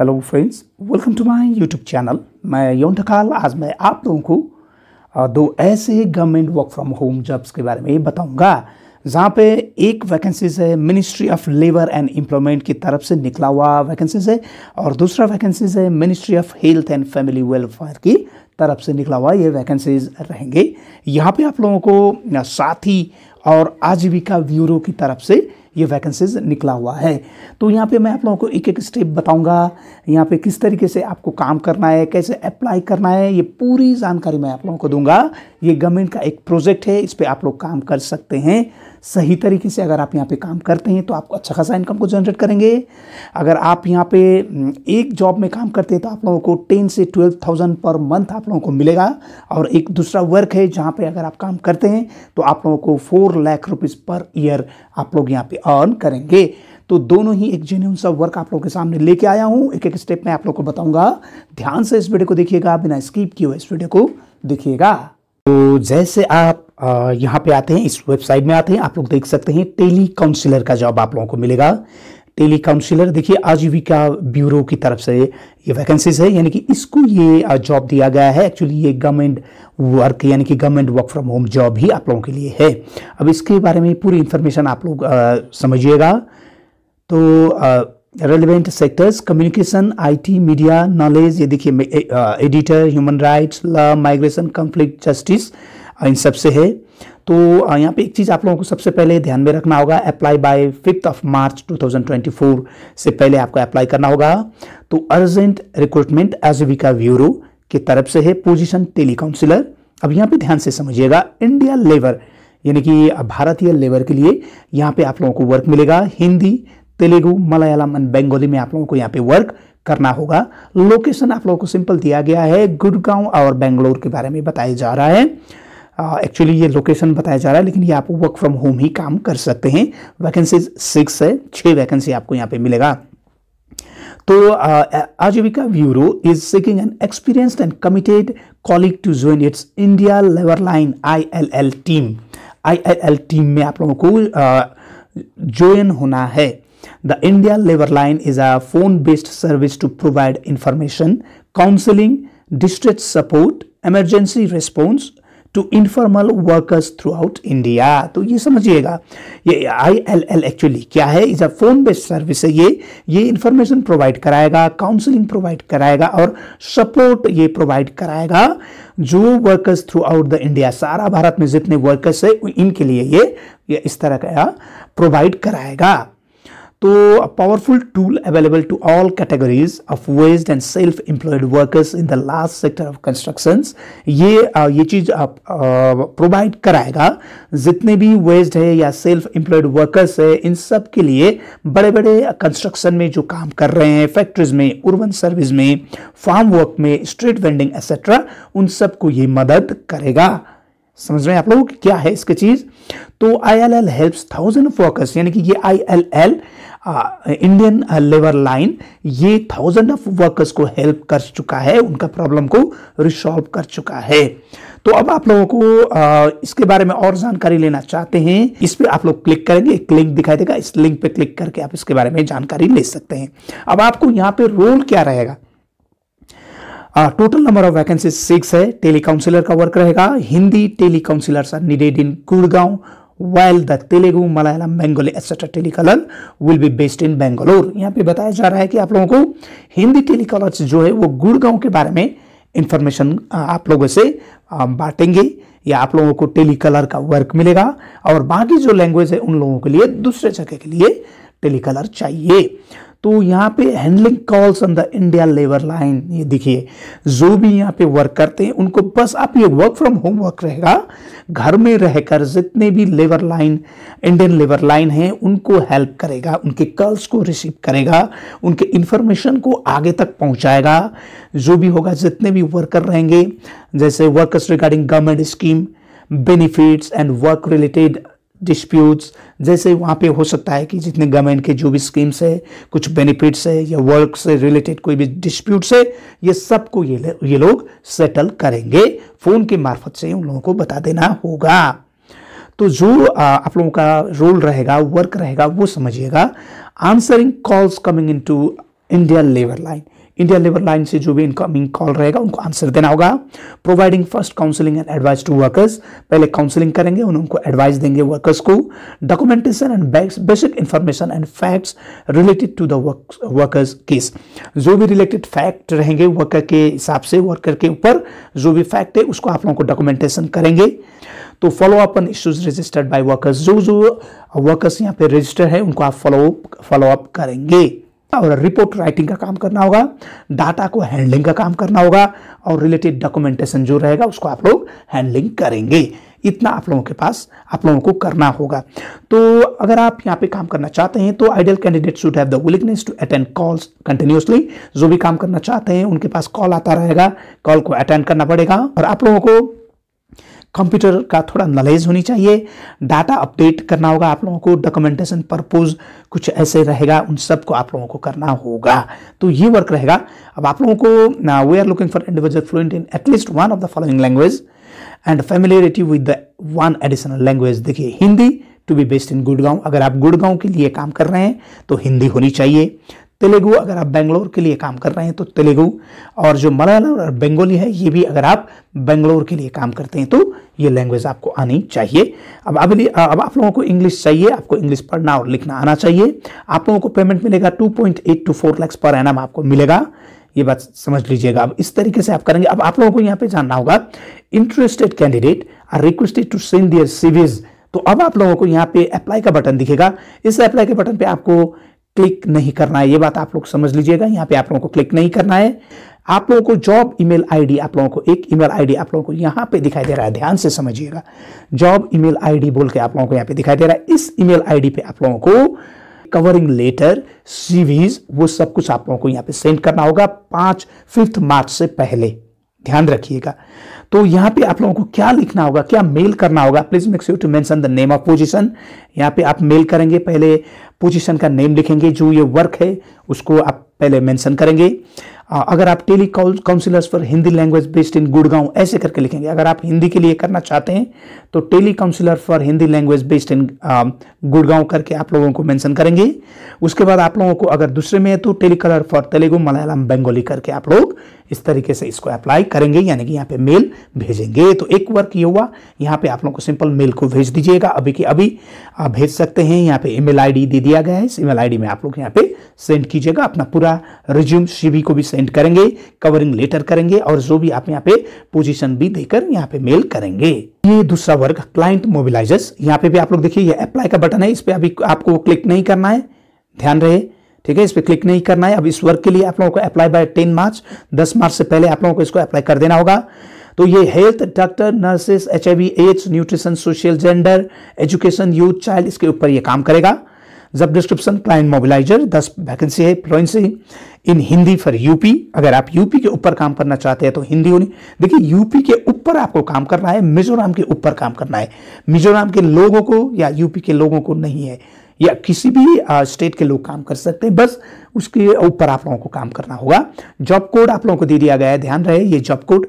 hello friends welcome to my YouTube channel मैं यौन ढकाल आज मैं आप लोगों को दो ऐसे government work from home jobs के बारे में बताऊंगा जहाँ पे एक वैकेंसीज है ministry of labour and employment की तरफ से निकला हुआ वैकेंसीज है और दूसरा वैकेंसीज है ministry of health and family welfare की तरफ से निकला हुआ ये वैकेंसीज रहेंगे यहाँ पर आप लोगों को साथी और आजीविका ब्यूरो की तरफ से ये वैकेंसीज निकला हुआ है तो यहाँ पे मैं आप लोगों को एक एक स्टेप बताऊंगा यहाँ पे किस तरीके से आपको काम करना है कैसे अप्लाई करना है ये पूरी जानकारी मैं आप लोगों को दूंगा ये गवर्नमेंट का एक प्रोजेक्ट है इस पर आप लोग काम कर सकते हैं सही तरीके से अगर आप यहाँ पे काम करते हैं तो आप अच्छा खासा इनकम को जनरेट करेंगे अगर आप यहाँ पे हम्म, एक जॉब में काम करते हैं तो आप लोगों को टेन से ट्वेल्व थाउजेंड पर मंथ आप लोगों को मिलेगा और एक दूसरा वर्क है जहाँ पे अगर आप काम करते हैं तो आप लोगों को four lakh rupees per year आप लोग यहाँ पे अर्न करेंगे तो दोनों ही एक जेन्यून सा वर्क आप लोगों के सामने लेके आया हूँ एक एक स्टेप मैं आप लोग को बताऊंगा ध्यान से इस वीडियो को देखिएगा बिना स्कीप किए इस वीडियो को देखिएगा तो जैसे आप यहाँ पे आते हैं इस वेबसाइट में आते हैं आप लोग देख सकते हैं टेली काउंसिलर का जॉब आप लोगों को मिलेगा टेली काउंसिलर देखिए आजीविका ब्यूरो की तरफ से ये वैकेंसीज है यानी कि इसको ये जॉब दिया गया है एक्चुअली ये गवर्नमेंट वर्क यानी कि government work from home job ही आप लोगों के लिए है अब इसके बारे में पूरी इन्फॉर्मेशन आप लोग समझिएगा तो relevant sectors communication IT media knowledge ये देखिए editor human rights law migration conflict justice इन सबसे है तो यहाँ पे एक चीज़ आप लोगों को सबसे पहले ध्यान में रखना होगा apply by fifth of March 2024 से पहले आपको अप्लाई करना होगा तो अर्जेंट रिक्रूटमेंट आजीविका ब्यूरो की तरफ से है पोजीशन टेली काउंसिलर अब यहाँ पे ध्यान से समझिएगा इंडिया लेबर यानी कि भारतीय लेबर के लिए यहाँ पे आप लोगों को वर्क मिलेगा हिंदी तेलुगु मलयालम एंड बंगाली में आप लोगों को यहाँ पे वर्क करना होगा लोकेशन आप लोगों को सिंपल दिया गया है गुड़गांव और बेंगलोर के बारे में बताया जा रहा है एक्चुअली ये लोकेशन बताया जा रहा है लेकिन ये आप वर्क फ्रॉम होम ही काम कर सकते हैं वैकेंसी सिक्स है छः वैकेंसी आपको यहाँ पे मिलेगा तो Aajeevika bureau is committed an to join its India to line I L L team I L L team में आप लोगों को ज्वाइन होना है the India labour line is a phone based service to provide information counselling district support emergency response to informal workers throughout India तो ये समझिएगा ये आई एल एल एक्चुअली क्या है is a phone based service है ये ये information provide कराएगा काउंसलिंग प्रोवाइड कराएगा और सपोर्ट ये प्रोवाइड कराएगा जो workers throughout the India सारा भारत में जितने वर्कर्स है इनके लिए ये, ये इस तरह का प्रोवाइड कराएगा तो powerful tool available to all categories of waged and self employed workers in the last sector of construction ये आ, ये चीज आप प्रोवाइड कराएगा जितने भी वेस्ड है या सेल्फ एम्प्लॉयड वर्कर्स है इन सब के लिए बड़े बड़े कंस्ट्रक्शन में जो काम कर रहे हैं फैक्ट्रीज में उर्बन सर्विस में फार्म वर्क में स्ट्रीट वेंडिंग एक्सेट्रा उन सबको ये मदद करेगा समझ रहे हैं आप लोग क्या है इसकी चीज़ तो I L L help thousand workers यानी कि ये I L L Indian labour line ये थाउजेंड ऑफ वर्कर्स को हेल्प कर चुका है उनका प्रॉब्लम को रिसॉल्व कर चुका है तो अब आप लोगों को आ, इसके बारे में और जानकारी लेना चाहते हैं इस पर आप लोग क्लिक करेंगे एक लिंक दिखाई देगा इस लिंक पे क्लिक करके आप इसके बारे में जानकारी ले सकते हैं अब आपको यहाँ पे रोल क्या रहेगा total number of vacancy six है टेली काउंसिलर का वर्क रहेगा Hindi tele counsellor needed in Gurgaon well the Telugu Malayalam Bengali etcetera telecaller will be based in Bangalore यहाँ पे बताया जा रहा है कि आप लोगों को हिंदी टेलीकॉलर जो है वो गुड़गांव के बारे में इंफॉर्मेशन आप लोगों से बांटेंगे या आप लोगों को टेलीकॉलर का वर्क मिलेगा और बाकी जो लैंग्वेज है उन लोगों के लिए दूसरे जगह के लिए टेलीकॉलर चाहिए तो यहाँ पे handling calls on the India labour line ये देखिए जो भी यहाँ पे वर्क करते हैं उनको बस आप ये वर्क फ्रॉम होम वर्क रहेगा घर में रहकर जितने भी labour line Indian labour line है उनको हेल्प करेगा उनके कॉल्स को रिसीव करेगा उनके इंफॉर्मेशन को आगे तक पहुँचाएगा जो भी होगा जितने भी वर्कर रहेंगे जैसे workers regarding government scheme benefits and work related disputes जैसे वहाँ पे हो सकता है कि जितने गवर्नमेंट के जो भी स्कीम्स है कुछ बेनिफिट्स है या वर्क से रिलेटेड कोई भी डिस्प्यूट्स है ये सबको ये ये लोग सेटल करेंगे फ़ोन के मार्फत से उन लोगों को बता देना होगा तो जो आप लोगों का रोल रहेगा वर्क रहेगा वो समझिएगा answering calls coming into India labour line India labour line से जो भी इनकमिंग कॉल रहेगा उनको आंसर देना होगा providing first counselling and advice to workers पहले काउंसलिंग करेंगे उनको एडवाइस देंगे वर्कर्स को documentation and basic information and facts related to the workers case जो भी रिलेटेड फैक्ट रहेंगे वर्कर के हिसाब से वर्कर के ऊपर जो भी फैक्ट है उसको आप लोगों को डॉक्यूमेंटेशन करेंगे तो follow up on issues registered by workers जो जो वर्कर्स यहाँ पे रजिस्टर है उनको आप फॉलो फॉलो अप करेंगे और रिपोर्ट राइटिंग का काम करना होगा डाटा को हैंडलिंग का काम करना होगा और रिलेटेड डॉक्यूमेंटेशन जो रहेगा उसको आप लोग हैंडलिंग करेंगे इतना आप लोगों के पास आप लोगों को करना होगा तो अगर आप यहाँ पे काम करना चाहते हैं तो ideal candidate should have the willingness to attend calls continuously जो भी काम करना चाहते हैं उनके पास कॉल आता रहेगा कॉल को अटेंड करना पड़ेगा और आप लोगों को कंप्यूटर का थोड़ा नॉलेज होनी चाहिए डाटा अपडेट करना होगा आप लोगों को डॉक्यूमेंटेशन परपोज कुछ ऐसे रहेगा उन सब को आप लोगों को करना होगा तो ये वर्क रहेगा अब आप लोगों को we are looking for individual fluent in at least one of the following language and familiarity with the one additional language देखिए Hindi to be based in Gurgaon अगर आप गुड़गांव के लिए काम कर रहे हैं तो हिंदी होनी चाहिए तेलुगु अगर आप बेंगलोर के लिए काम कर रहे हैं तो तेलुगु और जो मलयालम और बंगाली है ये भी अगर आप बेंगलोर के लिए काम करते हैं तो ये लैंग्वेज आपको आनी चाहिए अब अब अब आप लोगों को इंग्लिश चाहिए आपको इंग्लिश पढ़ना और लिखना आना चाहिए आप लोगों को पेमेंट मिलेगा two point eight to four lakhs per एन आपको मिलेगा ये बात समझ लीजिएगा अब इस तरीके से आप करेंगे अब आप लोगों को यहाँ पे जानना होगा interested candidate are requested to send their CVs तो अब आप लोगों को यहाँ पे अप्लाई का बटन दिखेगा इस अप्लाई के बटन पे आपको क्लिक नहीं करना है ये बात आप लोग समझ लीजिएगा यहाँ पे आप लोगों को क्लिक नहीं करना है आप लोगों को जॉब ईमेल आईडी आप लोगों को एक ईमेल आईडी आप लोगों को यहाँ पे दिखाई दे रहा है ध्यान से समझिएगा जॉब ईमेल आईडी बोल के आप लोगों को यहाँ पे दिखाई दे रहा है इस ईमेल आईडी पे आप लोगों को कवरिंग लेटर सीवीज वो सब कुछ आप लोगों को यहाँ पे सेंड करना होगा पाँच फिफ्थ मार्च से पहले ध्यान रखिएगा तो यहाँ पे आप लोगों को क्या लिखना होगा क्या मेल करना होगा please make sure to mention the name of position यहाँ पे आप मेल करेंगे पहले पोजीशन का नेम लिखेंगे जो ये वर्क है उसको आप पहले मेंशन करेंगे अगर आप telecounsellors for Hindi language based in Gurgaon ऐसे करके लिखेंगे अगर आप हिंदी के लिए करना चाहते हैं तो telecounsellor for Hindi language based in Gurgaon करके आप लोगों को मेंशन करेंगे उसके बाद आप लोगों को अगर दूसरे में है तो telecaller for Telugu Malayalam Bengali करके आप लोग इस तरीके से इसको अप्लाई करेंगे यानी कि यहाँ पे मेल भेजेंगे तो एक वर्क ये हुआ यहाँ पे आप लोगों को सिंपल मेल को भेज दीजिएगा अभी के अभी आप भेज सकते हैं यहाँ पे ईमेल आईडी दे दिया गया है इस ईमेल आईडी में आप लोग यहाँ पे सेंड कीजिएगा अपना पूरा रिज्यूम सीवी को भी सेंड सेंड करेंगे कवरिंग लेटर करेंगे और जो भी आप यहाँ पे पोजीशन भी देकर यहाँ पे मेल करेंगे ये दूसरा वर्ग क्लाइंट मोबिलाईजर्स यहाँ पे भी आप लोग देखिए ये अप्लाई का बटन है इस पर अभी आपको क्लिक नहीं करना है ध्यान रहे ठीक है इस पर क्लिक नहीं करना है अब इस वर्ग के लिए आप लोगों को अप्लाई बाय टेन मार्च दस मार्च से पहले आप लोगों को इसको अप्लाई कर देना होगा तो ये health doctor nurses H I AIDS nutrition social gender education youth child इसके ऊपर ये काम करेगा जब डिस्क्रिप्शन क्लाइंट मोबिलाइजर दस वैकेंसी है fluency in Hindi for UP अगर आप यूपी के ऊपर काम करना चाहते हैं तो हिंदी होनी देखिए यूपी के ऊपर आपको काम करना है मिजोराम के ऊपर काम करना है मिजोराम के लोगों को या यूपी के लोगों को नहीं है या किसी भी स्टेट के लोग काम कर सकते हैं बस उसके ऊपर आप लोगों को काम करना होगा जॉब कोड आप लोगों को दे दिया गया है ध्यान रहे ये जॉब कोड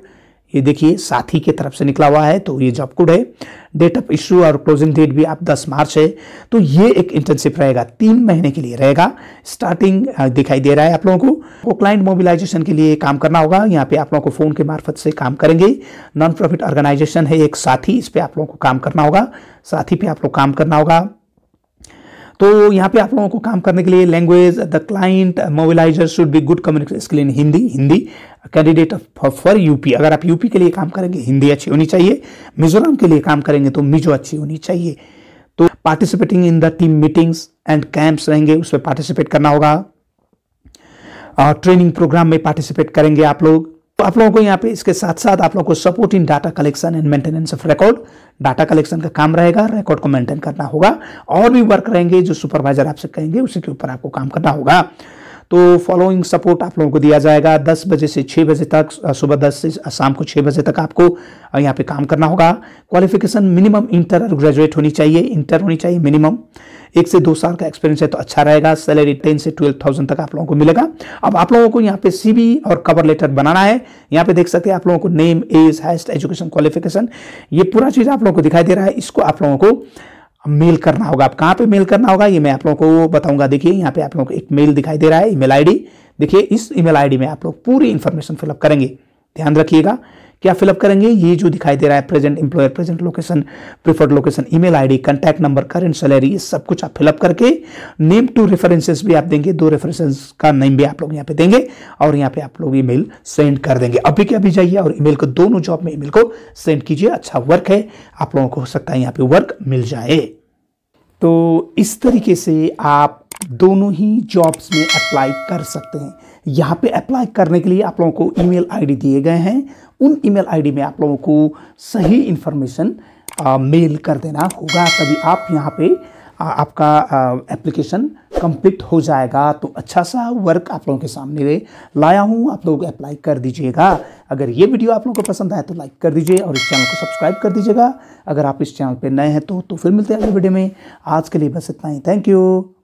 ये देखिए साथी के तरफ से निकला हुआ है तो ये जॉब कोड है डेट ऑफ इश्यू और क्लोजिंग डेट भी आप 10 मार्च है तो ये एक इंटर्नशिप रहेगा तीन महीने के लिए रहेगा स्टार्टिंग दिखाई दे रहा है आप लोगों को वो क्लाइंट मोबिलाइजेशन के लिए काम करना होगा यहाँ पे आप लोगों को फ़ोन के मार्फत से काम करेंगे नॉन प्रॉफिट ऑर्गेनाइजेशन है एक साथी इस पर आप लोगों को काम करना होगा साथी पे आप लोग काम करना होगा तो यहाँ पे आप लोगों को काम करने के लिए language the client mobiliser should be good communication skill in Hindi Hindi candidate for UP अगर आप यूपी के लिए काम करेंगे हिंदी अच्छी होनी चाहिए मिजोरम के लिए काम करेंगे तो मिजो अच्छी होनी चाहिए तो participating in the team meetings and camps रहेंगे उसमें पार्टिसिपेट करना होगा ट्रेनिंग प्रोग्राम में पार्टिसिपेट करेंगे आप लोग तो आप लोगों को यहाँ पे इसके साथ साथ आप लोगों को support in data collection and maintenance of record data collection का काम रहेगा रिकॉर्ड को मेंटेन करना होगा और भी वर्क रहेंगे जो सुपरवाइजर आपसे कहेंगे उसी के ऊपर आपको काम करना होगा तो फॉलोइंग सपोर्ट आप लोगों को दिया जाएगा 10 बजे से 6 बजे तक सुबह 10 से शाम को 6 बजे तक आपको यहाँ पे काम करना होगा क्वालिफिकेशन मिनिमम इंटर ग्रेजुएट होनी चाहिए इंटर होनी चाहिए मिनिमम एक से दो साल का एक्सपीरियंस है तो अच्छा रहेगा सैलरी टेन से ट्वेल्व थाउजेंड तक आप लोगों को मिलेगा अब आप लोगों को यहाँ पे सीबी और कवर लेटर बनाना है यहाँ पे देख सकते हैं आप लोगों को name as highest education qualification ये पूरा चीज़ आप लोगों को दिखाई दे रहा है इसको आप लोगों को मेल करना होगा आप कहाँ पे मेल करना होगा ये मैं आप लोगों को बताऊंगा देखिए यहाँ पे आप लोगों को एक मेल दिखाई दे रहा है ईमेल आईडी देखिए इस ईमेल आईडी में आप लोग पूरी इन्फॉर्मेशन फिलअप करेंगे ध्यान रखिएगा क्या फिलअप करेंगे ये जो दिखाई दे रहा है present employer present location preferred location email ID contact number current salary ये सब कुछ आप फिलअप करके नेम टू रेफरेंसेस भी आप देंगे दो रेफरेंसेस का नेम भी आप लोग यहाँ पे देंगे और यहाँ पे आप लोग ईमेल सेंड कर देंगे अभी क्या भी जाइए और ईमेल को दोनों जॉब में ईमेल को सेंड कीजिए अच्छा वर्क है आप लोगों को हो सकता है यहाँ पे वर्क मिल जाए तो इस तरीके से आप दोनों ही जॉब्स में अप्लाई कर सकते हैं यहाँ पे अप्लाई करने के लिए आप लोगों को ईमेल आईडी दिए गए हैं उन ईमेल आईडी में आप लोगों को सही इन्फॉर्मेशन मेल कर देना होगा तभी आप यहाँ पे आ, आपका एप्लीकेशन कंप्लीट हो जाएगा तो अच्छा सा वर्क आप लोगों के सामने लाया हूँ आप लोग अप्लाई कर दीजिएगा अगर ये वीडियो आप लोगों को पसंद आए तो लाइक कर दीजिए और इस चैनल को सब्सक्राइब कर दीजिएगा अगर आप इस चैनल पर नए हैं तो, तो फिर मिलते हैं अगले वीडियो में आज के लिए बस इतना ही थैंक यू